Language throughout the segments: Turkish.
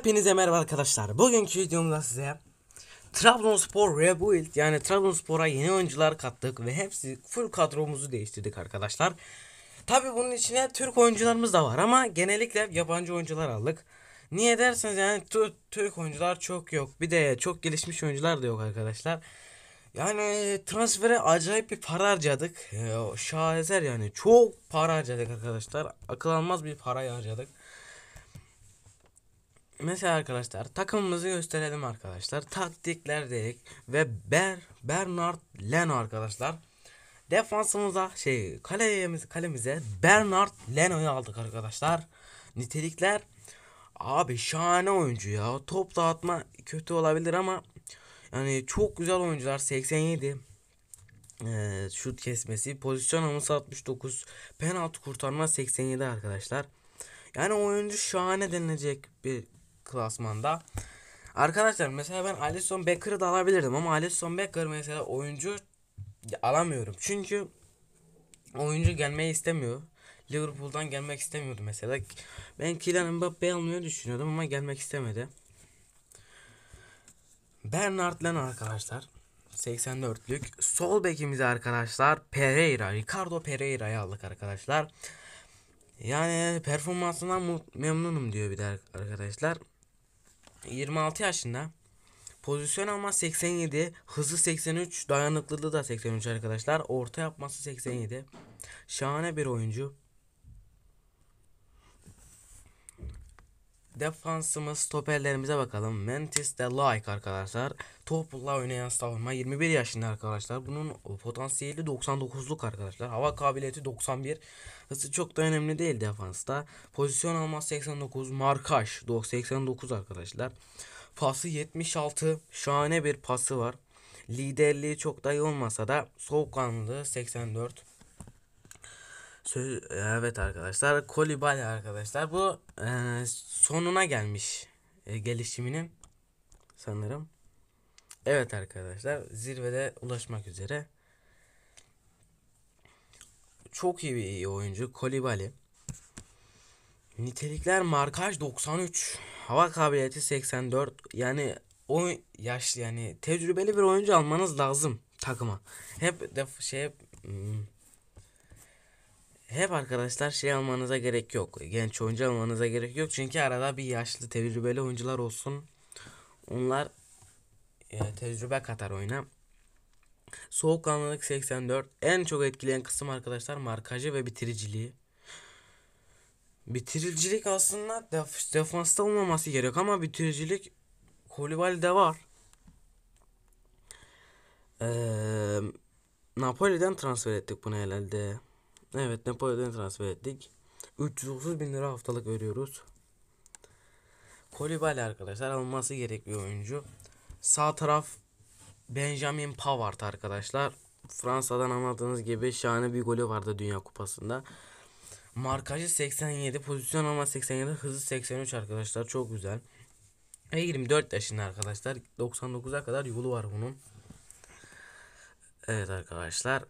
Hepinize merhaba arkadaşlar. Bugünkü videomda size Trabzonspor Rebuild yani Trabzonspor'a yeni oyuncular kattık ve hepsi full kadromuzu değiştirdik arkadaşlar. Tabi bunun içine Türk oyuncularımız da var ama genellikle yabancı oyuncular aldık. Niye derseniz yani Türk oyuncular çok yok. Bir de çok gelişmiş oyuncular da yok arkadaşlar. Yani e, transfere acayip bir para harcadık. E, şaheser yani çok para harcadık arkadaşlar. Akıl almaz bir parayı harcadık mesela arkadaşlar takımımızı gösterelim arkadaşlar. Taktikler dedik ve Ber Bernard Leno arkadaşlar. Defansımıza şey kalemiz kalemize Bernard Leno'yu aldık arkadaşlar. Nitelikler abi şahane oyuncu ya. Top dağıtma kötü olabilir ama yani çok güzel oyuncular 87 ee, şut kesmesi, pozisyon alması 69, penaltı kurtarma 87 arkadaşlar. Yani oyuncu şahane denilecek bir klasmanda. Arkadaşlar mesela ben Alisson Becker'ı da alabilirdim ama Alisson Becker mesela oyuncu alamıyorum. Çünkü oyuncu gelmeyi istemiyor. Liverpool'dan gelmek istemiyordu mesela. Ben Kylian Mbappe'yi almayı düşünüyordum ama gelmek istemedi. Bernard Len arkadaşlar. 84'lük. Sol bekimizi arkadaşlar Pereira. Ricardo Pereira'yı aldık arkadaşlar. Yani performansından memnunum diyor bir de arkadaşlar. 26 yaşında. Pozisyon alma 87, hızı 83, dayanıklılığı da 83 arkadaşlar. Orta yapması 87. Şahane bir oyuncu. Defansımız stoperlerimize bakalım. Mantis de like arkadaşlar. Topla oynayan savunma 21 yaşında arkadaşlar. Bunun potansiyeli 99'luk arkadaşlar. Hava kabiliyeti 91. Hızı çok da önemli değil defansta. Pozisyon alma 89. Markaj 89 arkadaşlar. Pası 76. Şahane bir pası var. Liderliği çok da iyi olmasa da soğukkanlı 84. Söz, evet arkadaşlar Kolibali arkadaşlar bu e, sonuna gelmiş e, gelişiminin sanırım. Evet arkadaşlar zirvede ulaşmak üzere. Çok iyi bir oyuncu Kolibali. Nitelikler markaj 93, hava kabiliyeti 84. Yani o yaş yani tecrübeli bir oyuncu almanız lazım takıma. Hep def şey hep, hmm, hep arkadaşlar şey almanıza gerek yok. Genç oyuncu almanıza gerek yok. Çünkü arada bir yaşlı tecrübeli oyuncular olsun. Onlar e, tecrübe katar oyuna. Soğukkanlılık 84. En çok etkileyen kısım arkadaşlar markajı ve bitiriciliği. Bitiricilik aslında def defansta olmaması gerek ama bitiricilik Kolibali'de var. Ee, Napoli'den transfer ettik bunu herhalde. Evet Napoli'den transfer ettik. 330 bin lira haftalık veriyoruz. Kolibali arkadaşlar alınması gerekiyor oyuncu. Sağ taraf Benjamin Pavard arkadaşlar. Fransa'dan anladığınız gibi şahane bir golü vardı Dünya Kupası'nda. Markajı 87, pozisyon ama 87, hızı 83 arkadaşlar. Çok güzel. Ve 24 yaşında arkadaşlar. 99'a kadar yolu var bunun. Evet arkadaşlar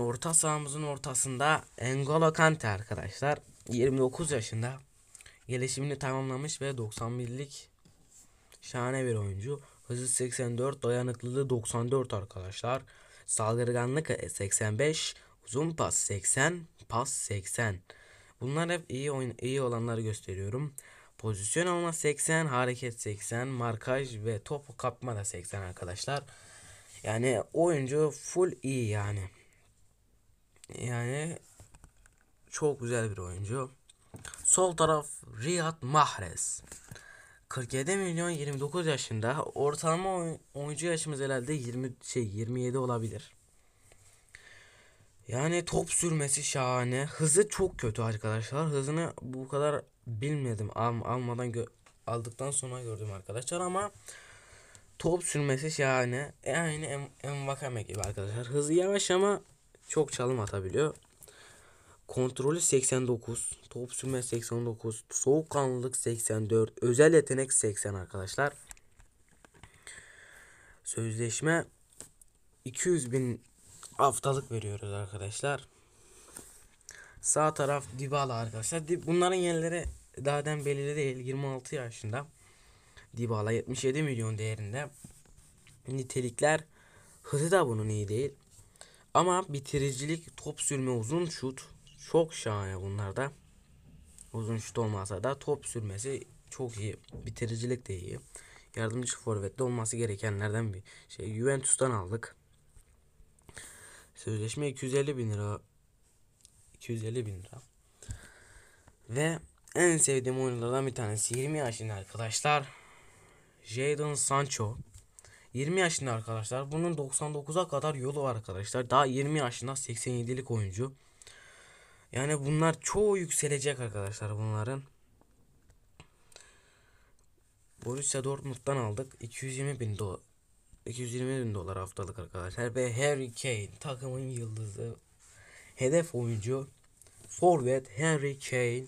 orta sahamızın ortasında Engolo Kante arkadaşlar. 29 yaşında. Gelişimini tamamlamış ve 91'lik şahane bir oyuncu. Hızı 84, dayanıklılığı 94 arkadaşlar. Saldırganlık 85, e, uzun pas 80, pas 80. Bunlar hep iyi oyun iyi olanları gösteriyorum. Pozisyon alma 80, hareket 80, markaj ve top kapma da 80 arkadaşlar. Yani oyuncu full iyi yani yani çok güzel bir oyuncu. Sol taraf Riyad Mahrez. 47 milyon 29 yaşında. Ortalama oyuncu yaşımız herhalde 20 şey 27 olabilir. Yani top sürmesi şahane. Hızı çok kötü arkadaşlar. Hızını bu kadar bilmedim. Al, almadan aldıktan sonra gördüm arkadaşlar ama top sürmesi şahane. E aynı en Envakame gibi arkadaşlar. Hızı yavaş ama çok çalım atabiliyor. Kontrolü 89, top sürme 89, soğukkanlılık 84, özel yetenek 80 arkadaşlar. Sözleşme 200 bin haftalık veriyoruz arkadaşlar. Sağ taraf Dybala arkadaşlar. Bunların yerleri daha den belirli değil. 26 yaşında. Dybala 77 milyon değerinde. Nitelikler hızı da bunun iyi değil. Ama bitiricilik, top sürme, uzun şut çok şahane bunlarda. Uzun şut olmasa da top sürmesi çok iyi. Bitiricilik de iyi. Yardımcı forvette olması gerekenlerden bir şey. Juventus'tan aldık. Sözleşme 250 bin lira. 250 bin lira. Ve en sevdiğim oyunculardan bir tanesi 20 yaşında arkadaşlar. Jadon Sancho. 20 yaşında arkadaşlar. Bunun 99'a kadar yolu var arkadaşlar. Daha 20 yaşında 87'lik oyuncu. Yani bunlar çoğu yükselecek arkadaşlar bunların. Borussia Dortmund'dan aldık. 220 bin dolar. 220 bin dolar haftalık arkadaşlar. Ve Harry Kane takımın yıldızı. Hedef oyuncu. Forvet Harry Kane.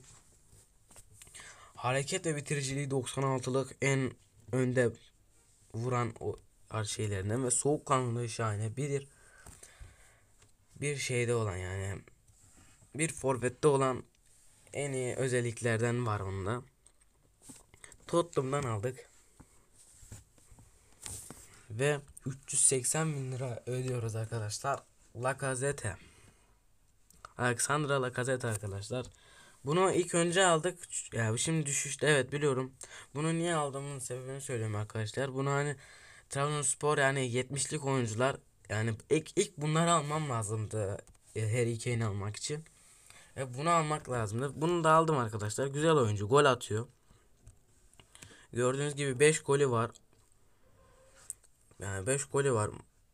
Hareket ve bitiriciliği 96'lık en önde vuran ar şeylerinden ve soğuk soğukkanlılığı şahane bir bir şeyde olan yani bir forvette olan en iyi özelliklerden var onda. Tottenham'dan aldık. Ve 380 bin lira ödüyoruz arkadaşlar. Lacazette. Alexandra Lacazette arkadaşlar. Bunu ilk önce aldık. Ya yani şimdi düşüşte evet biliyorum. Bunu niye aldığımın sebebini söylüyorum arkadaşlar. Bunu hani Trabzonspor yani 70'lik oyuncular yani ilk, ilk bunları almam lazımdı e, Harry Kane'i almak için. E bunu almak lazımdı. Bunu da aldım arkadaşlar. Güzel oyuncu. Gol atıyor. Gördüğünüz gibi 5 golü var. Yani 5 golü var.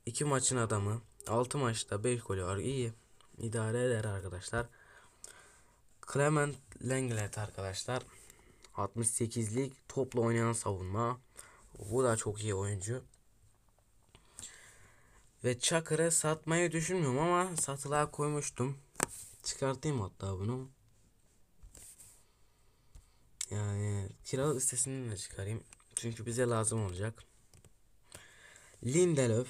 2 maçın adamı. 6 maçta 5 golü var. İyi. İdare eder arkadaşlar. Clement Lenglet arkadaşlar. 68'lik toplu oynayan savunma. Bu da çok iyi oyuncu. Ve Çakır'ı satmayı düşünmüyorum ama satılığa koymuştum. Çıkartayım hatta bunu. Yani kiralık listesinden de çıkarayım. Çünkü bize lazım olacak. Lindelöf.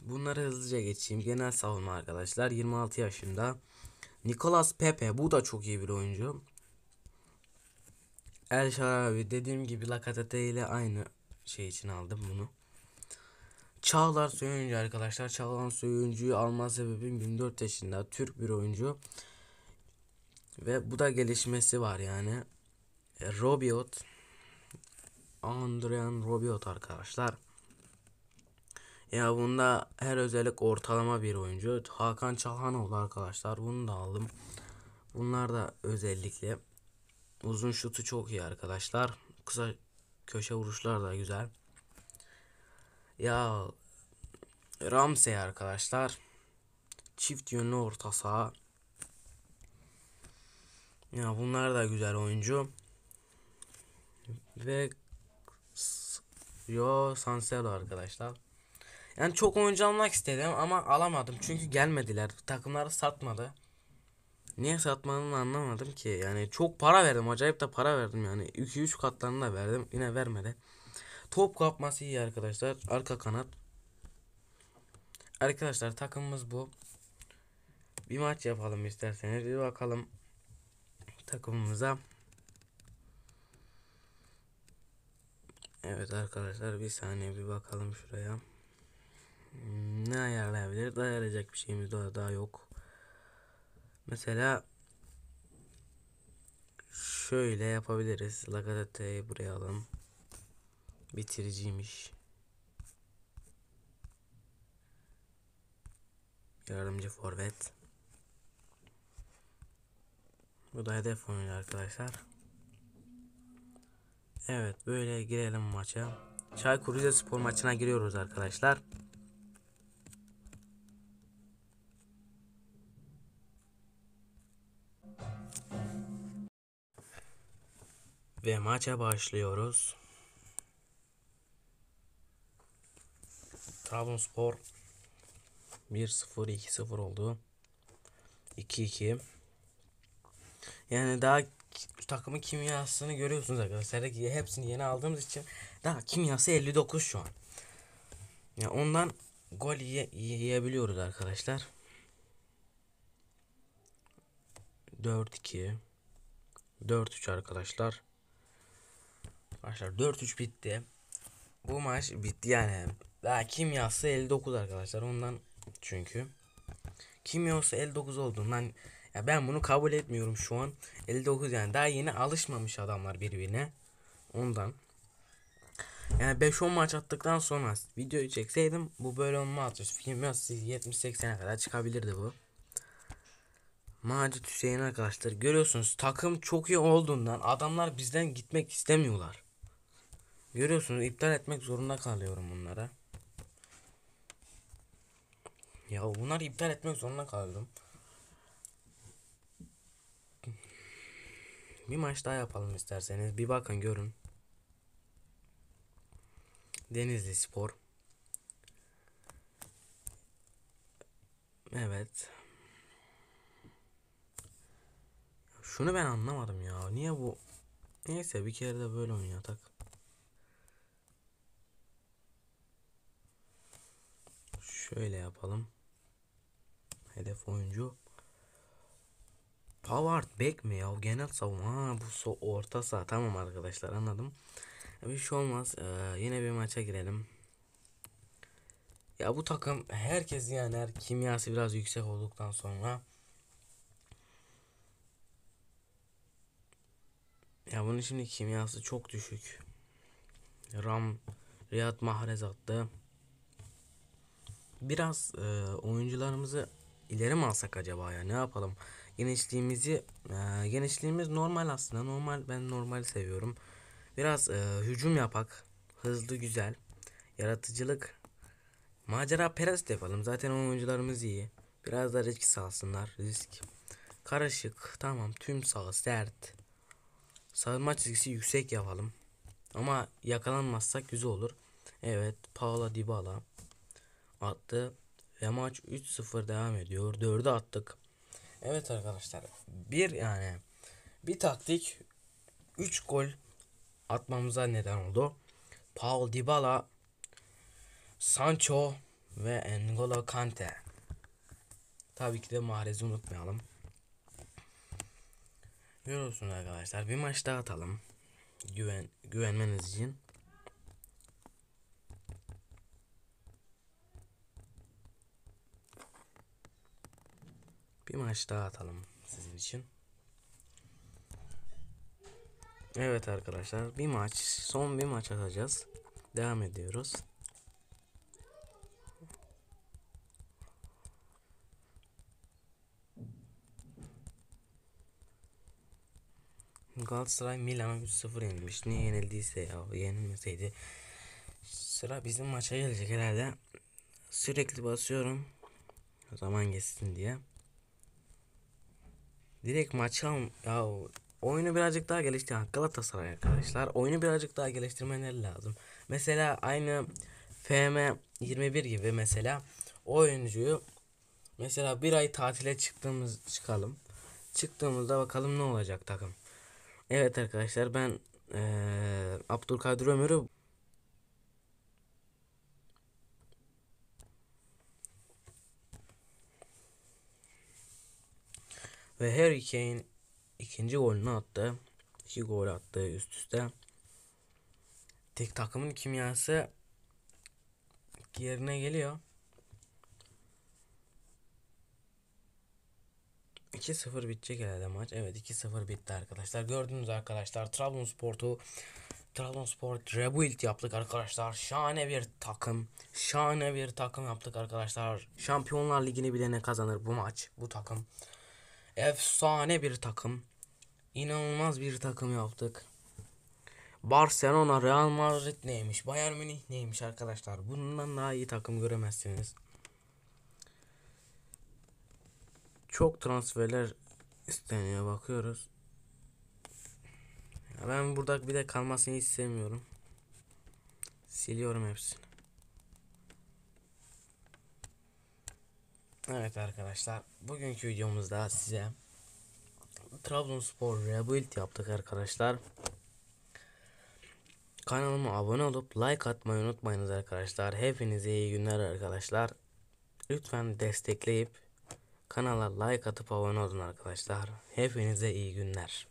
Bunları hızlıca geçeyim. Genel savunma arkadaşlar. 26 yaşında. Nicolas Pepe. Bu da çok iyi bir oyuncu. El Şarabi dediğim gibi Lakatete ile aynı şey için aldım bunu. Çağlar Söyüncü arkadaşlar. Çağlar Söyüncü'yü alma sebebim 24 yaşında Türk bir oyuncu. Ve bu da gelişmesi var yani. E, Robiot. Andrian Robiot arkadaşlar. Ya bunda her özellik ortalama bir oyuncu. Hakan Çalhanoğlu arkadaşlar. Bunu da aldım. Bunlar da özellikle. Uzun şutu çok iyi arkadaşlar. Kısa Köşe vuruşlar da güzel. Ya Ramsey arkadaşlar. Çift yönlü orta saha. Ya bunlar da güzel oyuncu. Ve Yo Cancelo arkadaşlar. Yani çok oyuncu almak istedim ama alamadım. Çünkü gelmediler. Takımları satmadı. Niye satmanı anlamadım ki. Yani çok para verdim. Acayip de para verdim yani. 2-3 katlarını da verdim. Yine vermedi. Top kapması iyi arkadaşlar. Arka kanat. Arkadaşlar takımımız bu. Bir maç yapalım isterseniz. Bir bakalım takımımıza. Evet arkadaşlar bir saniye bir bakalım şuraya. Hmm, ne ayarlayabilir? Ayarlayacak bir şeyimiz daha, daha yok. Mesela şöyle yapabiliriz. Lagadete'yi buraya alalım. Bitiriciymiş. Yardımcı forvet. Bu da hedef oyunu arkadaşlar. Evet böyle girelim maça. Çaykur Rizespor maçına giriyoruz arkadaşlar. Ve maça başlıyoruz. Trabzonspor 1-0 2-0 oldu. 2-2. Yani daha takımın kimyasını görüyorsunuz arkadaşlar. Hepsini yeni aldığımız için daha kimyası 59 şu an. Ya yani ondan gol yiyebiliyoruz arkadaşlar. 4 2 4 3 arkadaşlar. Arkadaşlar 4 3 bitti. Bu maç bitti yani. Daha kimyası yazsa 59 arkadaşlar ondan çünkü. Kim yazsa 59 olduğundan ya ben bunu kabul etmiyorum şu an. 59 yani daha yeni alışmamış adamlar birbirine. Ondan. Yani 5-10 maç attıktan sonra videoyu çekseydim bu böyle olmazdı. kimyası 70-80'e kadar çıkabilirdi bu. Macit Hüseyin arkadaşlar görüyorsunuz takım çok iyi olduğundan adamlar bizden gitmek istemiyorlar. Görüyorsunuz iptal etmek zorunda kalıyorum bunlara. Ya bunlar iptal etmek zorunda kaldım. Bir maç daha yapalım isterseniz. Bir bakın görün. Denizli Spor. Evet. Şunu ben anlamadım ya. Niye bu? Neyse bir kere de böyle oynuyor tak. Şöyle yapalım. Hedef oyuncu. Pavard back mi ya? Genel savunma. Ha, bu so orta saha. Tamam arkadaşlar anladım. Bir şey olmaz. Ee, yine bir maça girelim. Ya bu takım herkes yani her kimyası biraz yüksek olduktan sonra Ya bunun şimdi kimyası çok düşük. Ram Riyad Mahrez attı. Biraz e, oyuncularımızı ileri mi alsak acaba ya ne yapalım? Genişliğimizi e, genişliğimiz normal aslında normal ben normal seviyorum. Biraz e, hücum yapak hızlı güzel yaratıcılık macera perest yapalım zaten oyuncularımız iyi. Biraz da risk salsınlar risk karışık tamam tüm sağ sert Savunma çizgisi yüksek yapalım. Ama yakalanmazsak güzel olur. Evet Paula Dybala attı. Ve maç 3-0 devam ediyor. 4'ü attık. Evet arkadaşlar. Bir yani bir taktik 3 gol atmamıza neden oldu. Paul Dybala, Sancho ve N'Golo Kante. Tabii ki de Mahrez'i unutmayalım. Ne arkadaşlar bir maç daha atalım. Güven, güvenmeniz için. Bir maç daha atalım sizin için. Evet arkadaşlar bir maç son bir maç atacağız. Devam ediyoruz. Galatasaray Milan'a 3-0 yenilmiş. Niye yenildiyse ya yenilmeseydi. Sıra bizim maça gelecek herhalde. Sürekli basıyorum. O zaman geçsin diye. Direkt maça ya oyunu birazcık daha geliştir. Galatasaray arkadaşlar oyunu birazcık daha geliştirmeleri lazım. Mesela aynı FM 21 gibi mesela oyuncuyu mesela bir ay tatile çıktığımız çıkalım. Çıktığımızda bakalım ne olacak takım. Evet arkadaşlar ben ee, Abdülkadir Ömür'ü ve Harry Kane ikinci golünü attı. İki gol attı üst üste. Tek takımın kimyası yerine geliyor. 2-0 bitecek herhalde maç. Evet 2-0 bitti arkadaşlar. Gördünüz arkadaşlar Trabzonspor'u Trabzonspor rebuild yaptık arkadaşlar. Şahane bir takım. Şahane bir takım yaptık arkadaşlar. Şampiyonlar Ligi'ni bilene kazanır bu maç. Bu takım. Efsane bir takım. İnanılmaz bir takım yaptık. Barcelona, Real Madrid neymiş? Bayern Münih neymiş arkadaşlar? Bundan daha iyi takım göremezsiniz. çok transferler isteniyor bakıyoruz. Ya ben burada bir de kalmasını hiç sevmiyorum. Siliyorum hepsini. Evet arkadaşlar bugünkü videomuzda size Trabzonspor Rebuild yaptık arkadaşlar. Kanalıma abone olup like atmayı unutmayınız arkadaşlar. Hepinize iyi günler arkadaşlar. Lütfen destekleyip Kanala like atıp abone olun arkadaşlar. Hepinize iyi günler.